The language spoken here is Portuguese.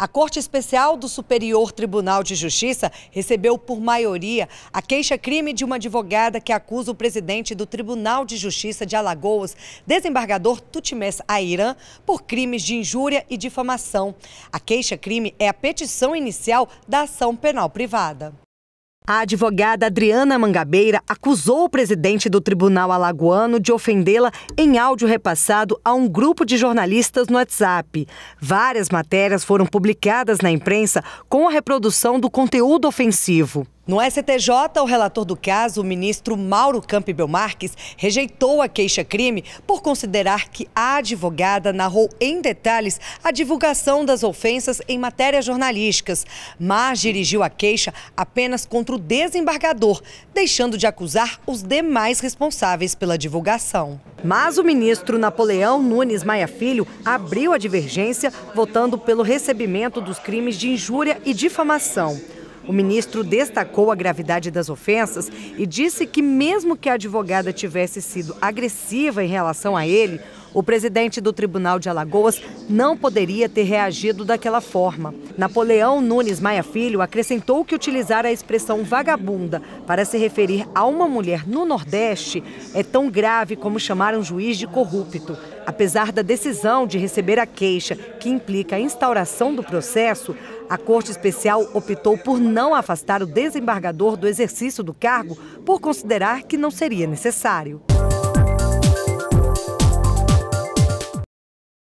A Corte Especial do Superior Tribunal de Justiça recebeu por maioria a queixa-crime de uma advogada que acusa o presidente do Tribunal de Justiça de Alagoas, desembargador Tutimés Airan, por crimes de injúria e difamação. A queixa-crime é a petição inicial da ação penal privada. A advogada Adriana Mangabeira acusou o presidente do Tribunal Alagoano de ofendê-la em áudio repassado a um grupo de jornalistas no WhatsApp. Várias matérias foram publicadas na imprensa com a reprodução do conteúdo ofensivo. No STJ, o relator do caso, o ministro Mauro Campbell Marques, rejeitou a queixa-crime por considerar que a advogada narrou em detalhes a divulgação das ofensas em matérias jornalísticas, mas dirigiu a queixa apenas contra o desembargador, deixando de acusar os demais responsáveis pela divulgação. Mas o ministro Napoleão Nunes Maia Filho abriu a divergência, votando pelo recebimento dos crimes de injúria e difamação. O ministro destacou a gravidade das ofensas e disse que, mesmo que a advogada tivesse sido agressiva em relação a ele, o presidente do Tribunal de Alagoas não poderia ter reagido daquela forma. Napoleão Nunes Maia Filho acrescentou que utilizar a expressão vagabunda para se referir a uma mulher no Nordeste é tão grave como chamar um juiz de corrupto. Apesar da decisão de receber a queixa, que implica a instauração do processo, a Corte Especial optou por não afastar o desembargador do exercício do cargo por considerar que não seria necessário.